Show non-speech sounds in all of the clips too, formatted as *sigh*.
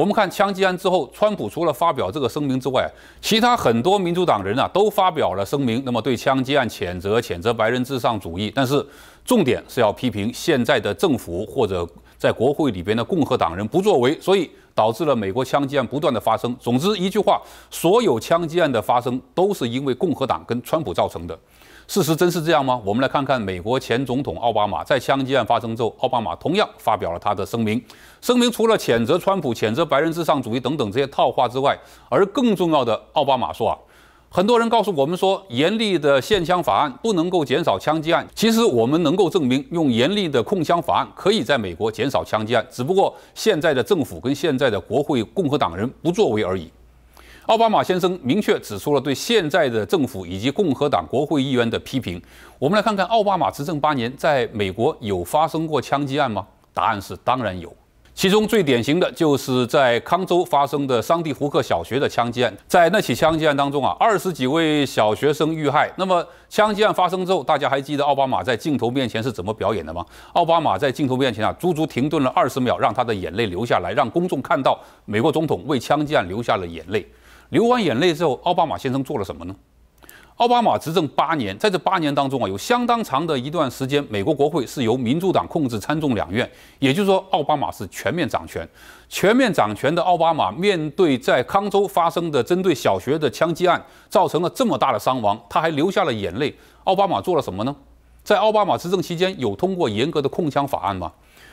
我们看枪击案之后，川普除了发表这个声明之外，其他很多民主党人啊都发表了声明。那么对枪击案谴责，谴责白人至上主义，但是重点是要批评现在的政府或者在国会里边的共和党人不作为，所以导致了美国枪击案不断的发生。总之一句话，所有枪击案的发生都是因为共和党跟川普造成的。事实真是这样吗？我们来看看美国前总统奥巴马在枪击案发生之后，奥巴马同样发表了他的声明。声明除了谴责川普、谴责白人至上主义等等这些套话之外，而更重要的，奥巴马说啊，很多人告诉我们说，严厉的限枪法案不能够减少枪击案。其实我们能够证明，用严厉的控枪法案可以在美国减少枪击案，只不过现在的政府跟现在的国会共和党人不作为而已。奥巴马先生明确指出了对现在的政府以及共和党国会议员的批评。我们来看看奥巴马执政八年，在美国有发生过枪击案吗？答案是当然有，其中最典型的就是在康州发生的桑蒂胡克小学的枪击案。在那起枪击案当中啊，二十几位小学生遇害。那么枪击案发生之后，大家还记得奥巴马在镜头面前是怎么表演的吗？奥巴马在镜头面前啊，足足停顿了二十秒，让他的眼泪流下来，让公众看到美国总统为枪击案流下了眼泪。流完眼泪之后，奥巴马先生做了什么呢？奥巴马执政八年，在这八年当中啊，有相当长的一段时间，美国国会是由民主党控制参众两院，也就是说，奥巴马是全面掌权。全面掌权的奥巴马面对在康州发生的针对小学的枪击案，造成了这么大的伤亡，他还流下了眼泪。奥巴马做了什么呢？在奥巴马执政期间，有通过严格的控枪法案吗？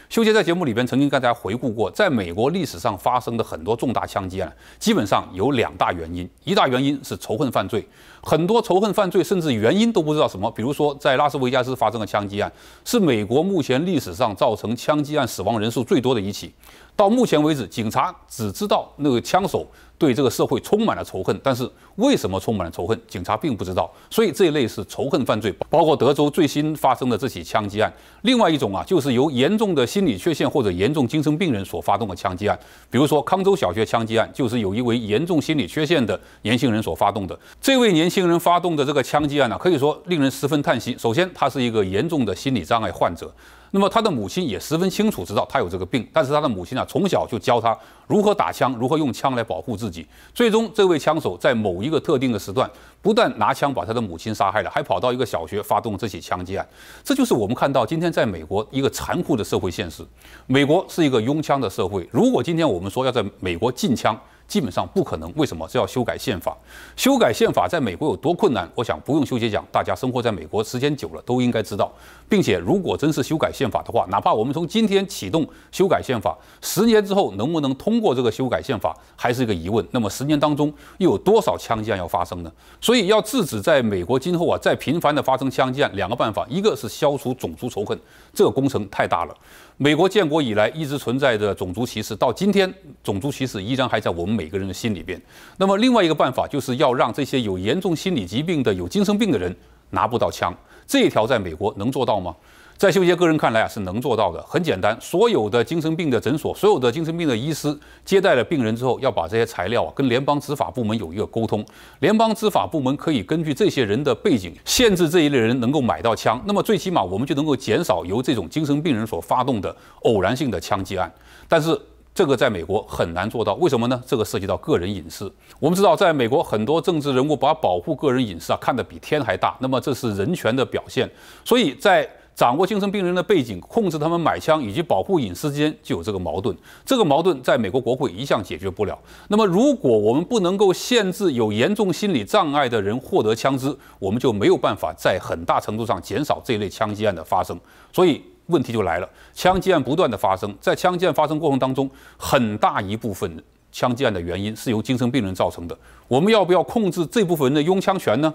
修杰在节目里边曾经跟大家回顾过，在美国历史上发生的很多重大枪击案，基本上有两大原因，一大原因是仇恨犯罪。很多仇恨犯罪甚至原因都不知道什么。比如说，在拉斯维加斯发生的枪击案，是美国目前历史上造成枪击案死亡人数最多的一起。到目前为止，警察只知道那个枪手对这个社会充满了仇恨，但是为什么充满了仇恨，警察并不知道。所以这一类是仇恨犯罪，包括德州最新发生的这起枪击案。另外一种啊，就是由严重的心理缺陷或者严重精神病人所发动的枪击案。比如说，康州小学枪击案就是有一位严重心理缺陷的年轻人所发动的。这位年轻。惊人发动的这个枪击案呢，可以说令人十分叹息。首先，他是一个严重的心理障碍患者，那么他的母亲也十分清楚知道他有这个病，但是他的母亲啊，从小就教他如何打枪，如何用枪来保护自己。最终，这位枪手在某一个特定的时段，不但拿枪把他的母亲杀害了，还跑到一个小学发动这起枪击案。这就是我们看到今天在美国一个残酷的社会现实。美国是一个拥枪的社会，如果今天我们说要在美国禁枪，基本上不可能，为什么？是要修改宪法。修改宪法在美国有多困难？我想不用修杰讲，大家生活在美国时间久了都应该知道。并且如果真是修改宪法的话，哪怕我们从今天启动修改宪法，十年之后能不能通过这个修改宪法还是一个疑问。那么十年当中又有多少枪击案要发生呢？所以要制止在美国今后啊再频繁的发生枪击案，两个办法，一个是消除种族仇恨，这个工程太大了。美国建国以来一直存在着种族歧视，到今天种族歧视依然还在我们。每个人的心里边，那么另外一个办法就是要让这些有严重心理疾病的、有精神病的人拿不到枪。这一条在美国能做到吗？在修杰个人看来啊，是能做到的。很简单，所有的精神病的诊所、所有的精神病的医师接待了病人之后，要把这些材料啊跟联邦执法部门有一个沟通。联邦执法部门可以根据这些人的背景限制这一类人能够买到枪。那么最起码我们就能够减少由这种精神病人所发动的偶然性的枪击案。但是。这个在美国很难做到，为什么呢？这个涉及到个人隐私。我们知道，在美国很多政治人物把保护个人隐私啊看得比天还大，那么这是人权的表现。所以在掌握精神病人的背景、控制他们买枪以及保护隐私之间就有这个矛盾。这个矛盾在美国国会一向解决不了。那么，如果我们不能够限制有严重心理障碍的人获得枪支，我们就没有办法在很大程度上减少这类枪击案的发生。所以。问题就来了，枪击案不断的发生，在枪击案发生过程当中，很大一部分枪击案的原因是由精神病人造成的。我们要不要控制这部分人的拥枪权呢？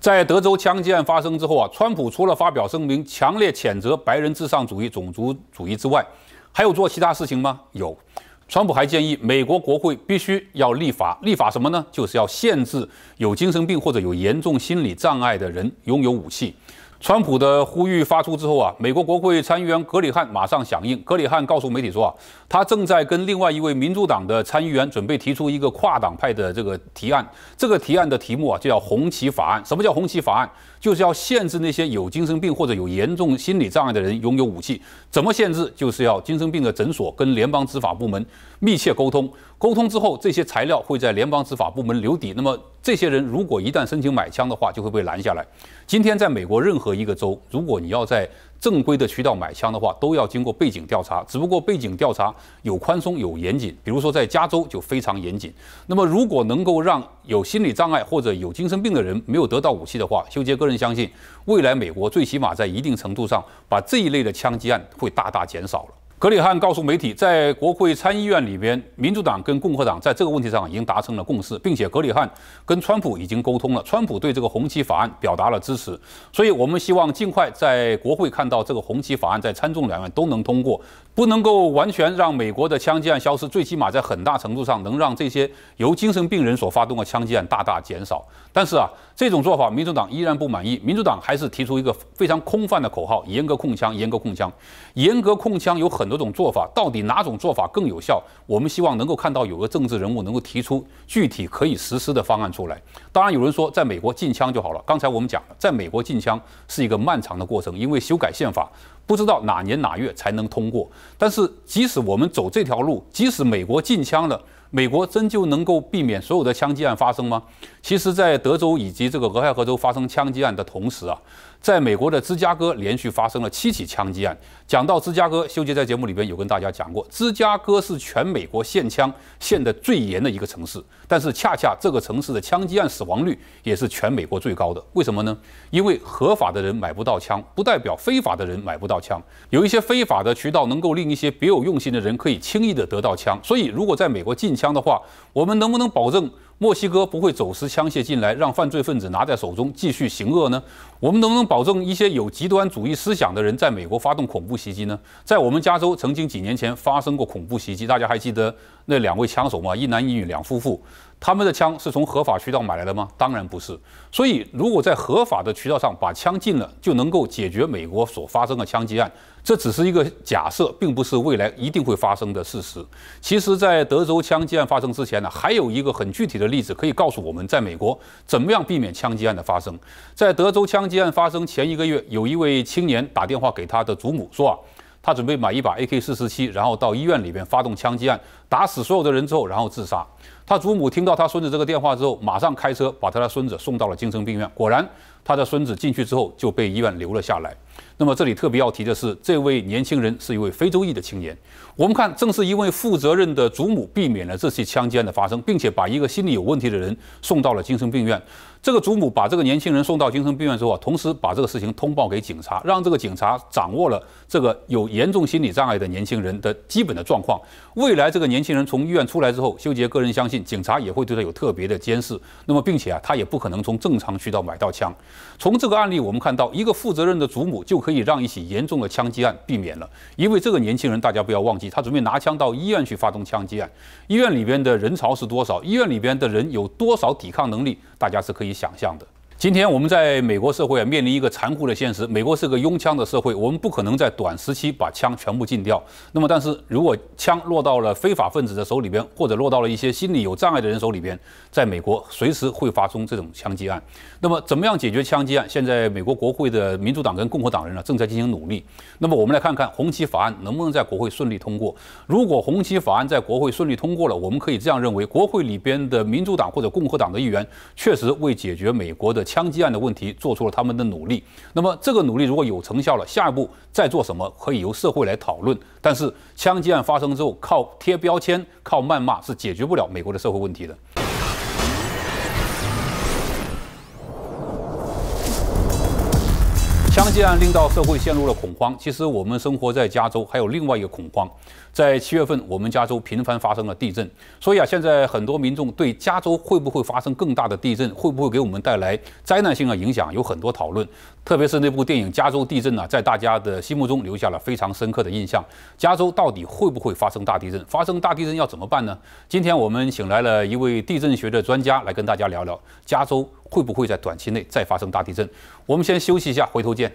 在德州枪击案发生之后啊，川普除了发表声明，强烈谴责白人至上主义、种族主义之外，还有做其他事情吗？有，川普还建议美国国会必须要立法，立法什么呢？就是要限制有精神病或者有严重心理障碍的人拥有武器。川普的呼吁发出之后啊，美国国会参议员格里汉马上响应。格里汉告诉媒体说啊，他正在跟另外一位民主党的参议员准备提出一个跨党派的这个提案。这个提案的题目啊，就叫《红旗法案》。什么叫《红旗法案》？就是要限制那些有精神病或者有严重心理障碍的人拥有武器。怎么限制？就是要精神病的诊所跟联邦执法部门密切沟通。沟通之后，这些材料会在联邦执法部门留底。那么，这些人如果一旦申请买枪的话，就会被拦下来。今天，在美国任何一个州，如果你要在正规的渠道买枪的话，都要经过背景调查。只不过，背景调查有宽松有严谨，比如说在加州就非常严谨。那么，如果能够让有心理障碍或者有精神病的人没有得到武器的话，修杰个人相信，未来美国最起码在一定程度上把这一类的枪击案会大大减少了。格里汉告诉媒体，在国会参议院里边，民主党跟共和党在这个问题上已经达成了共识，并且格里汉跟川普已经沟通了，川普对这个红旗法案表达了支持，所以我们希望尽快在国会看到这个红旗法案在参众两院都能通过。不能够完全让美国的枪击案消失，最起码在很大程度上能让这些由精神病人所发动的枪击案大大减少。但是啊，这种做法 *laughs* 民主党依然不满意，民主党还是提出一个非常空泛的口号：严格控枪，严格控枪，严格控枪。有很多种做法，到底哪种做法更有效？我们希望能够看到有个政治人物能够提出具体可以实施的方案出来。当然，有人说在美国禁枪就好了。刚才我们讲了，在美国禁枪是一个漫长的过程，因为修改宪法。不知道哪年哪月才能通过，但是即使我们走这条路，即使美国禁枪了。美国真就能够避免所有的枪击案发生吗？其实，在德州以及这个俄亥俄州发生枪击案的同时啊，在美国的芝加哥连续发生了七起枪击案。讲到芝加哥，修杰在节目里边有跟大家讲过，芝加哥是全美国限枪限得最严的一个城市，但是恰恰这个城市的枪击案死亡率也是全美国最高的。为什么呢？因为合法的人买不到枪，不代表非法的人买不到枪。有一些非法的渠道能够令一些别有用心的人可以轻易地得到枪。所以，如果在美国近，枪的话，我们能不能保证墨西哥不会走私枪械进来，让犯罪分子拿在手中继续行恶呢？我们能不能保证一些有极端主义思想的人在美国发动恐怖袭击呢？在我们加州曾经几年前发生过恐怖袭击，大家还记得那两位枪手吗？一男一女两夫妇，他们的枪是从合法渠道买来的吗？当然不是。所以，如果在合法的渠道上把枪禁了，就能够解决美国所发生的枪击案。这只是一个假设，并不是未来一定会发生的事实。其实，在德州枪击案发生之前呢，还有一个很具体的例子可以告诉我们，在美国怎么样避免枪击案的发生。在德州枪击案发生前一个月，有一位青年打电话给他的祖母，说啊，他准备买一把 AK-47，然后到医院里边发动枪击案，打死所有的人之后，然后自杀。他祖母听到他孙子这个电话之后，马上开车把他的孙子送到了精神病院。果然。他的孙子进去之后就被医院留了下来。那么这里特别要提的是，这位年轻人是一位非洲裔的青年。我们看，正是因为负责任的祖母避免了这起枪击案的发生，并且把一个心理有问题的人送到了精神病院。这个祖母把这个年轻人送到精神病院之后啊，同时把这个事情通报给警察，让这个警察掌握了这个有严重心理障碍的年轻人的基本的状况。未来这个年轻人从医院出来之后，修杰个人相信警察也会对他有特别的监视。那么并且啊，他也不可能从正常渠道买到枪。从这个案例，我们看到一个负责任的祖母就可以让一起严重的枪击案避免了。因为这个年轻人，大家不要忘记，他准备拿枪到医院去发动枪击案。医院里边的人潮是多少？医院里边的人有多少抵抗能力？大家是可以想象的。今天我们在美国社会啊面临一个残酷的现实，美国是个拥枪的社会，我们不可能在短时期把枪全部禁掉。那么，但是如果枪落到了非法分子的手里边，或者落到了一些心理有障碍的人手里边，在美国随时会发生这种枪击案。那么，怎么样解决枪击案？现在美国国会的民主党跟共和党人呢正在进行努力。那么，我们来看看红旗法案能不能在国会顺利通过。如果红旗法案在国会顺利通过了，我们可以这样认为，国会里边的民主党或者共和党的议员确实为解决美国的。枪击案的问题做出了他们的努力，那么这个努力如果有成效了，下一步再做什么，可以由社会来讨论。但是枪击案发生之后，靠贴标签、靠谩骂是解决不了美国的社会问题的。既然令到社会陷入了恐慌，其实我们生活在加州还有另外一个恐慌，在七月份，我们加州频繁发生了地震，所以啊，现在很多民众对加州会不会发生更大的地震，会不会给我们带来灾难性的影响，有很多讨论。特别是那部电影《加州地震》呢，在大家的心目中留下了非常深刻的印象。加州到底会不会发生大地震？发生大地震要怎么办呢？今天我们请来了一位地震学的专家来跟大家聊聊加州。会不会在短期内再发生大地震？我们先休息一下，回头见。